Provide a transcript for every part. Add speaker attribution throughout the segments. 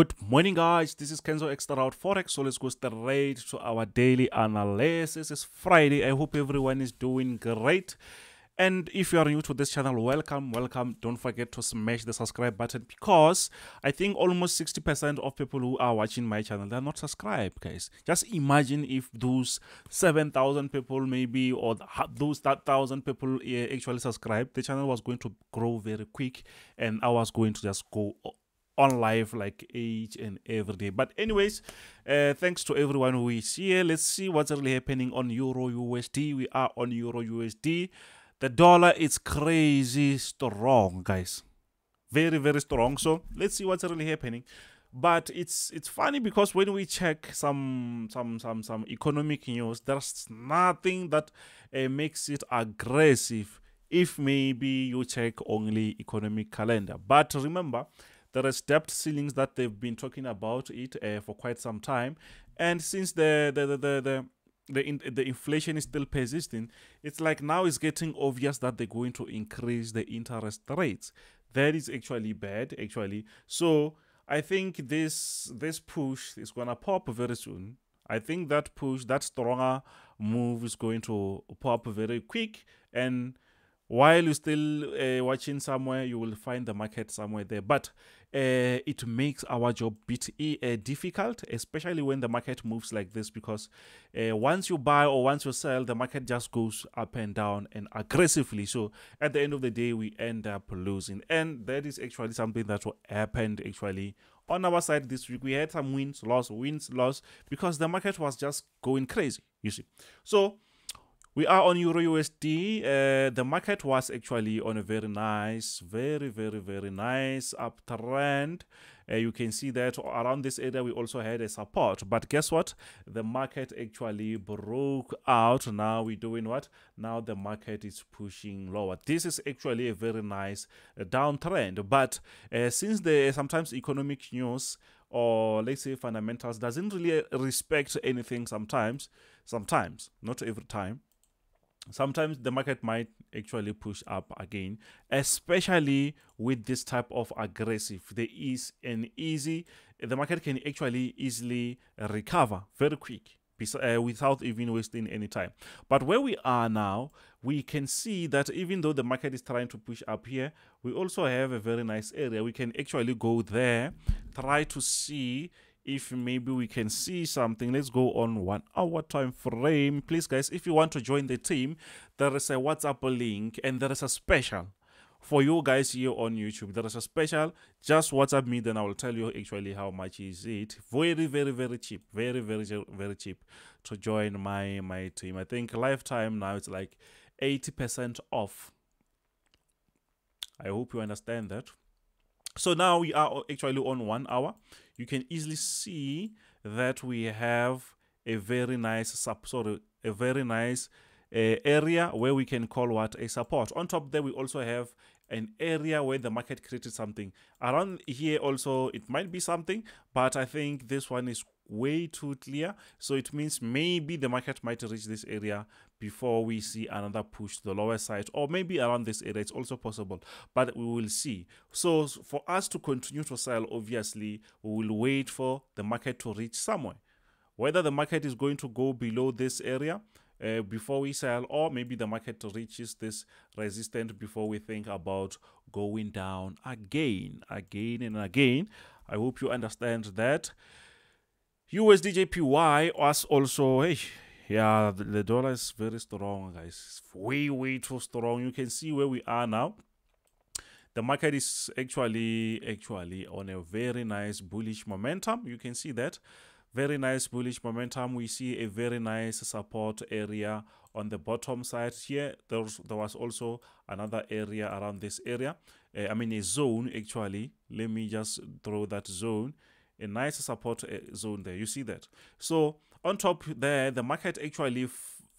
Speaker 1: Good morning, guys. This is Kenzo Extra Out Forex. So let's go straight to our daily analysis. It's Friday. I hope everyone is doing great. And if you are new to this channel, welcome, welcome. Don't forget to smash the subscribe button because I think almost 60% of people who are watching my channel, they're not subscribed, guys. Just imagine if those 7,000 people maybe or those 1,000 people eh, actually subscribed, the channel was going to grow very quick and I was going to just go on live like each and every day. But anyways, uh, thanks to everyone who is here. Let's see what's really happening on Euro USD. We are on Euro USD. The dollar is crazy strong, guys. Very, very strong. So let's see what's really happening. But it's it's funny because when we check some some some some economic news, there's nothing that uh, makes it aggressive if maybe you check only economic calendar. But remember, there is debt ceilings that they've been talking about it uh, for quite some time, and since the the the the, the the, in, the inflation is still persisting. It's like now it's getting obvious that they're going to increase the interest rates. That is actually bad, actually. So I think this this push is gonna pop very soon. I think that push, that stronger move is going to pop very quick and while you're still uh, watching somewhere you will find the market somewhere there but uh, it makes our job bit uh, difficult especially when the market moves like this because once you buy or once you sell the market just goes up and down and aggressively so at the end of the day we end up losing and that is actually something that happened actually on our side this week we had some wins loss wins loss because the market was just going crazy you see so we are on Euro USD. Uh, the market was actually on a very nice, very, very, very nice uptrend. Uh, you can see that around this area we also had a support. But guess what? The market actually broke out. Now we're doing what? Now the market is pushing lower. This is actually a very nice uh, downtrend. But uh, since the sometimes economic news or let's say fundamentals doesn't really respect anything sometimes, sometimes, not every time sometimes the market might actually push up again especially with this type of aggressive there is an easy the market can actually easily recover very quick uh, without even wasting any time but where we are now we can see that even though the market is trying to push up here we also have a very nice area we can actually go there try to see if maybe we can see something let's go on one hour time frame please guys if you want to join the team there is a whatsapp link and there is a special for you guys here on youtube there is a special just whatsapp me then i will tell you actually how much is it very very very cheap very very very cheap to join my my team i think lifetime now it's like 80 percent off i hope you understand that so now we are actually on one hour. You can easily see that we have a very nice sub, sorry, a very nice uh, area where we can call what a support. On top there, we also have an area where the market created something. Around here also, it might be something, but I think this one is way too clear. So it means maybe the market might reach this area before we see another push to the lower side or maybe around this area. It's also possible, but we will see. So for us to continue to sell, obviously, we will wait for the market to reach somewhere. Whether the market is going to go below this area, uh, before we sell or maybe the market reaches this resistance before we think about going down again again and again i hope you understand that USDJPY was also, hey, yeah, the, the dollar is very strong, guys. It's way, way too strong. You can see where we are now. The market is actually, actually on a very nice bullish momentum. You can see that. Very nice bullish momentum. We see a very nice support area on the bottom side here. There was, there was also another area around this area. Uh, I mean, a zone, actually. Let me just draw that zone a nice support eh, zone there. You see that. So on top there, the market actually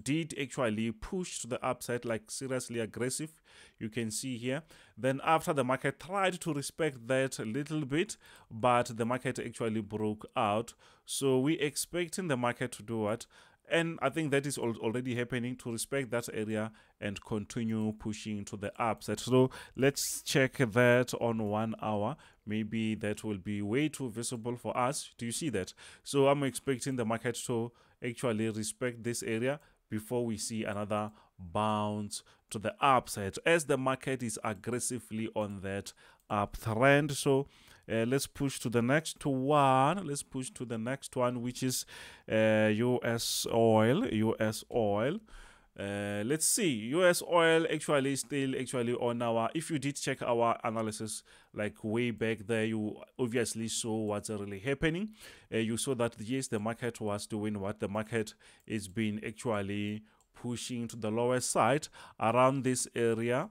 Speaker 1: did actually push to the upside like seriously aggressive you can see here then after the market tried to respect that a little bit but the market actually broke out so we expecting the market to do what and I think that is al- already happening to respect that area and continue pushing to the upset. So let's check that on one hour. Maybe that will be way too visible for us. Do you see that? So I'm expecting the market to actually respect this area before we see another bounce to the upside as the market is aggressively on that uptrend. So uh, let's push to the next one. Let's push to the next one, which is uh, US oil. US oil. Uh, let's see us oil actually still actually on our if you did check our analysis like way back there you obviously saw what's really happening uh, you saw that yes the market was doing what the market is being actually pushing to the lower side around this area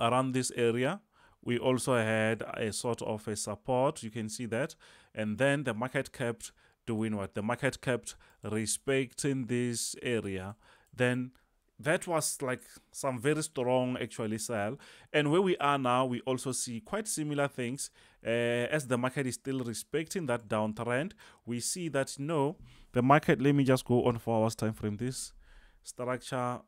Speaker 1: around this area we also had a sort of a support, you can see that. And then the market kept doing what? The market kept respecting this area. Then that was like some very strong actually sell and where we are now we also see quite similar things uh, as the market is still respecting that downtrend we see that no the market let me just go on for hours time frame this structure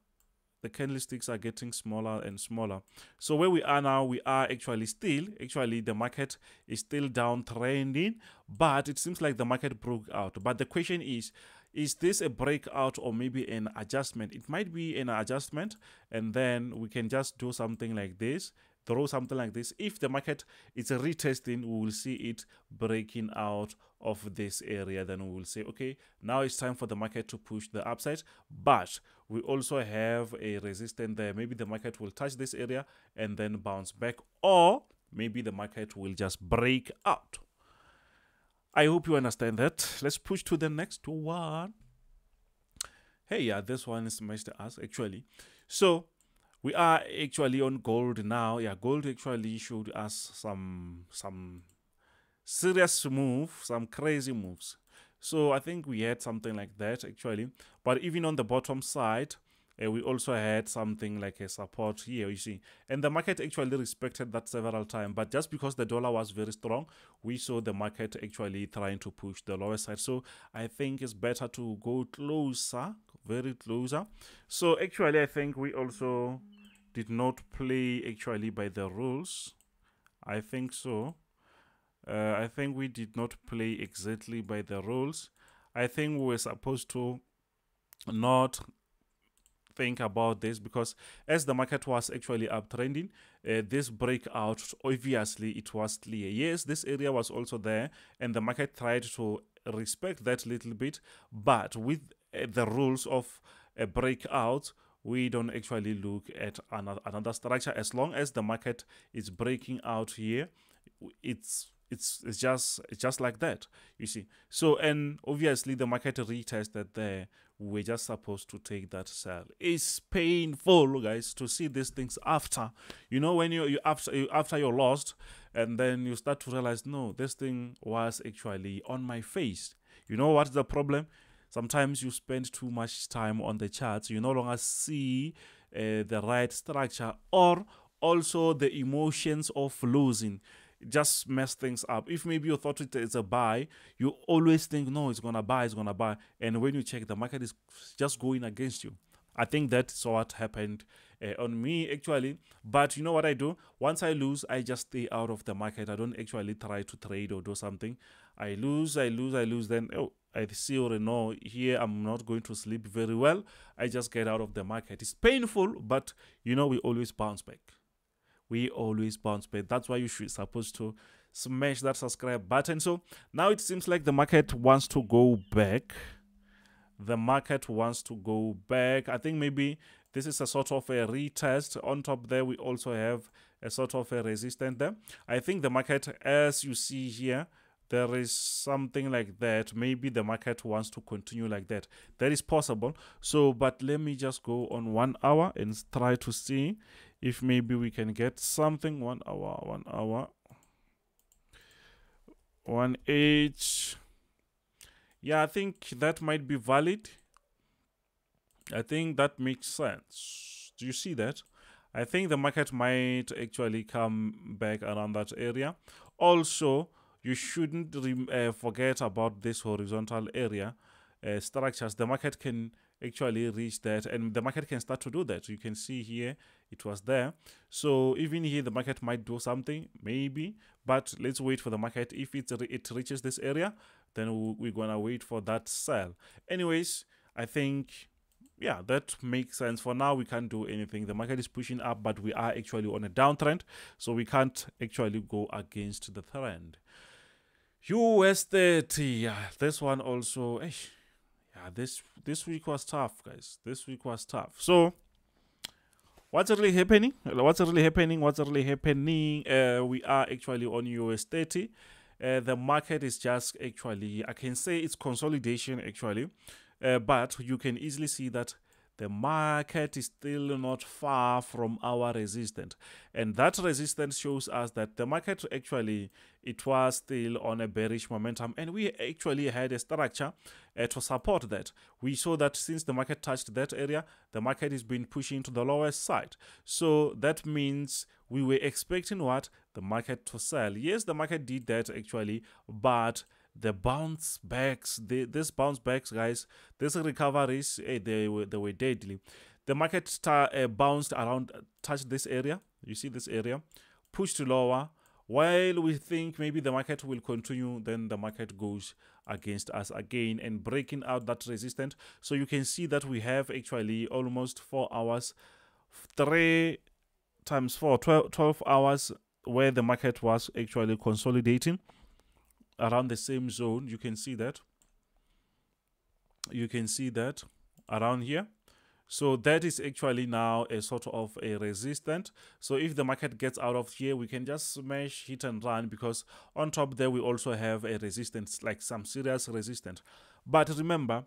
Speaker 1: the candlesticks are getting smaller and smaller. So where we are now, we are actually still, actually the market is still downtrending, but it seems like the market broke out. But the question is, is this a breakout or maybe an adjustment? It might be an adjustment and then we can just do something like this through something like this. If the market is retesting, we will see it breaking out of this area. Then we will say, okay, now it's time for the market to push the upside. But we also have a resistance there. Maybe the market will touch this area and then bounce back, or maybe the market will just break out. I hope you understand that. Let's push to the next one. Hey, yeah, this one is to Us actually. So we are actually on gold now yeah gold actually showed us some some serious move some crazy moves so i think we had something like that actually but even on the bottom side uh, we also had something like a support here you see and the market actually respected that several times but just because the dollar was very strong we saw the market actually trying to push the lower side so i think it's better to go closer very closer so actually i think we also did not play actually by the rules i think so uh, i think we did not play exactly by the rules i think we were supposed to not think about this because as the market was actually uptrending, uh, this breakout obviously it was clear. Yes, this area was also there, and the market tried to respect that little bit, but with at eh, the rules of a breakout, we don't actually look at another structure as long as the market is breaking out here it's it's it's just it's just like that you see so and obviously the market retested there we're just supposed to take that sell it's painful guys to see these things after you know when you, you after you, after you're lost and then you start to realize no this thing was actually on my face you know what's the problem sometimes you spend too much time on the charts you no longer see uh, the right structure or also the emotions of losing just mess things up if maybe you thought it is a buy you always think no it's gonna buy it's gonna buy and when you check the market is just going against you i think that's what happened uh, on me actually but you know what i do once i lose i just stay out of the market i don't actually try to trade or do something i lose i lose i lose then oh I see or know here I'm not going to sleep very well. I just get out of the market. It's painful, but you know, we always bounce back. We always bounce back. That's why you should supposed to smash that subscribe button. So now it seems like the market wants to go back. The market wants to go back. I think maybe this is a sort of a retest. On top there, we also have a sort of a resistance there. I think the market, as you see here, there is something like that maybe the market wants to continue like that that is possible so but let me just go on one hour and try to see if maybe we can get something one hour one hour one h yeah i think that might be valid i think that makes sense do you see that i think the market might actually come back around that area also you shouldn't uh, forget about this horizontal area uh, structures the market can actually reach that and the market can start to do that you can see here it was there so even here the market might do something maybe but let's wait for the market if it, re it reaches this area then we're gonna wait for that sell anyways i think yeah that makes sense for now we can't do anything the market is pushing up but we are actually on a downtrend so we can't actually go against the trend US30. Yeah, this one also. Eh, yeah, this this week was tough, guys. This week was tough. So what's really happening? What's really happening? What's really happening? Uh, we are actually on US30. Uh, the market is just actually, I can say it's consolidation actually, uh, but you can easily see that the market is still not far from our resistance and that resistance shows us that the market actually it was still on a bearish momentum and we actually had a structure uh, to support that we saw that since the market touched that area the market is been pushing to the lowest side so that means we were expecting what the market to sell yes the market did that actually but the bounce backs, the, this bounce backs, guys, these recoveries, hey, eh, they were they were deadly. The market star, uh, eh, bounced around, uh, touched this area. You see this area, pushed lower. While we think maybe the market will continue, then the market goes against us again and breaking out that resistance. So you can see that we have actually almost four hours, three times four, 12, 12 hours where the market was actually consolidating around the same zone you can see that you can see that around here so that is actually now a sort of a resistant. So if the market gets out of here, we can just smash, hit and run because on top there we also have a resistance, like some serious resistance. But remember,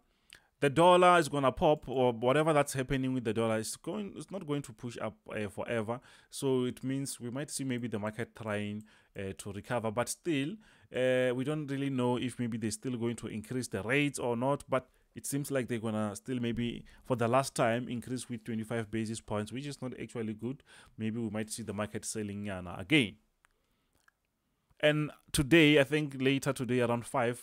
Speaker 1: the dollar is gonna pop or whatever that's happening with the dollar is going, it's not going to push up uh, forever. So it means we might see maybe the market trying uh, to recover. But still, uh, we don't really know if maybe they're still going to increase the rates or not. But it seems like they're gonna still maybe for the last time increase with 25 basis points, which is not actually good. Maybe we might see the market selling Yana uh, again. And today, I think later today around five,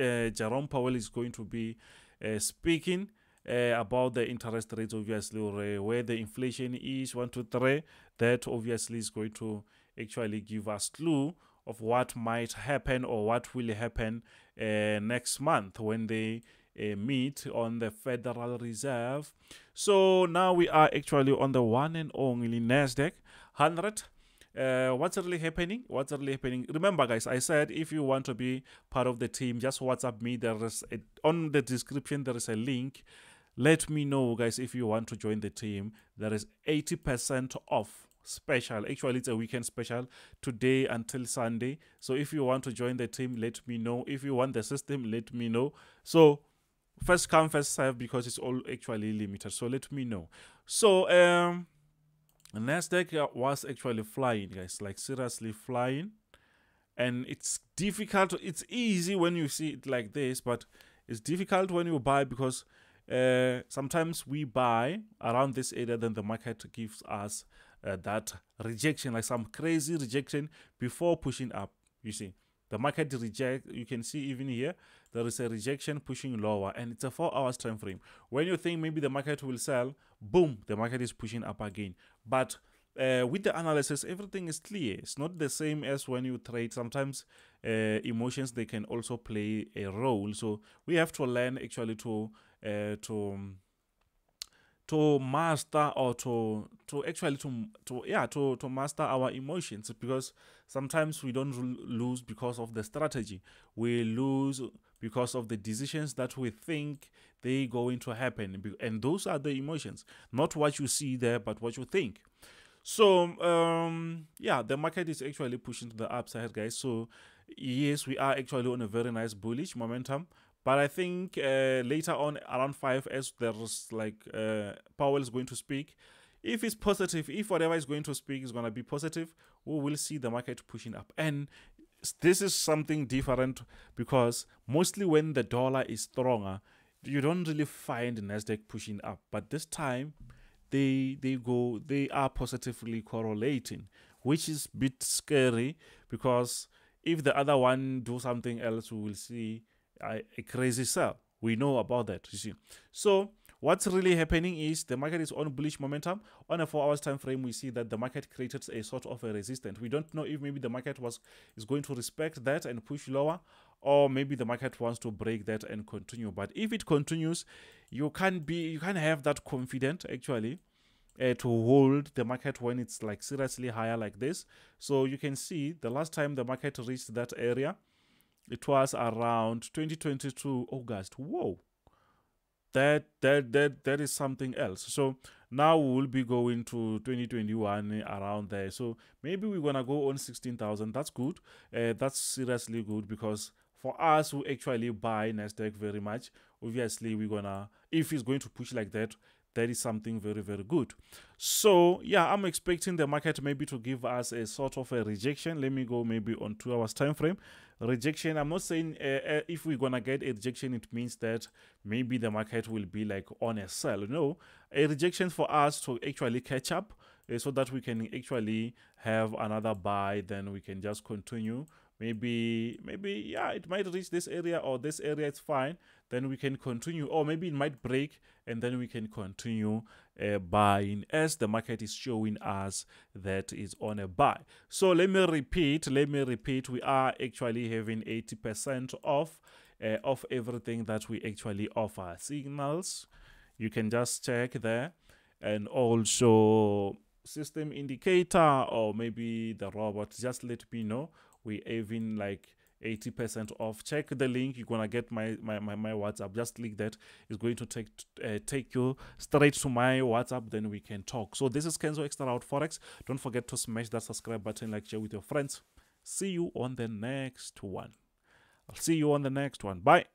Speaker 1: uh, Jerome Powell is going to be uh, speaking. Uh, about the interest rates, obviously, or uh, where the inflation is, one, two, three, that obviously is going to actually give us clue of what might happen or what will happen uh, next month when they uh, meet on the Federal Reserve. So now we are actually on the one and only NASDAQ 100. Uh, what's really happening? What's really happening? Remember, guys, I said if you want to be part of the team, just WhatsApp me. There is a, on the description there is a link. Let me know, guys, if you want to join the team. There is 80% off special actually it's a weekend special today until sunday so if you want to join the team let me know if you want the system let me know so first come first serve because it's all actually limited so let me know so um nasdaq was actually flying guys like seriously flying and it's difficult it's easy when you see it like this but it's difficult when you buy because uh, sometimes we buy around this area then the market gives us uh, that rejection, like some crazy rejection before pushing up. You see, the market reject, you can see even here, there is a rejection pushing lower and it's a four hours time frame. When you think maybe the market will sell, boom, the market is pushing up again. But uh, with the analysis, everything is clear. It's not the same as when you trade. Sometimes uh, emotions, they can also play a role. So we have to learn actually to, uh, to, um, to master or to to actually to to yeah to to master our emotions because sometimes we don't lose because of the strategy we lose because of the decisions that we think they going to happen and those are the emotions not what you see there but what you think so um yeah the market is actually pushing to the upside guys so yes we are actually on a very nice bullish momentum but I think uh, later on, around 5, as there's like uh, is going to speak, if it's positive, if whatever is going to speak is going to be positive, we will see the market pushing up. And this is something different because mostly when the dollar is stronger, you don't really find Nasdaq pushing up. But this time, they they go they are positively correlating, which is a bit scary because if the other one do something else, we will see a, crazy sell. We know about that, you see. So what's really happening is the market is on bullish momentum. On a four hours time frame, we see that the market created a sort of a resistance. We don't know if maybe the market was is going to respect that and push lower or maybe the market wants to break that and continue but if it continues you can be you can have that confident actually uh, to hold the market when it's like seriously higher like this so you can see the last time the market reached that area it was around 2022 August. Whoa, that that that that is something else. So now we'll be going to 2021 around there. So maybe we're gonna go on 16,000. That's good. Uh, that's seriously good because for us who actually buy Nasdaq very much, obviously we're gonna if it's going to push like that, that is something very very good so yeah i'm expecting the market maybe to give us a sort of a rejection let me go maybe on two hours time frame rejection i'm not saying uh, uh, if we're gonna get a rejection it means that maybe the market will be like on a sell no a rejection for us to actually catch up uh, so that we can actually have another buy then we can just continue maybe maybe yeah it might reach this area or this area it's fine then we can continue or maybe it might break and then we can continue uh, buying as the market is showing us that is on a buy so let me repeat let me repeat we are actually having 80 percent off uh, of everything that we actually offer signals you can just check there and also system indicator or maybe the robot just let me know we're having like 80% off. Check the link. You're gonna get my my, my, my WhatsApp. Just click that. It's going to take uh, take you straight to my WhatsApp. Then we can talk. So this is Kenzo Extra Out Forex. Don't forget to smash that subscribe button, like share with your friends. See you on the next one. I'll see you on the next one. Bye.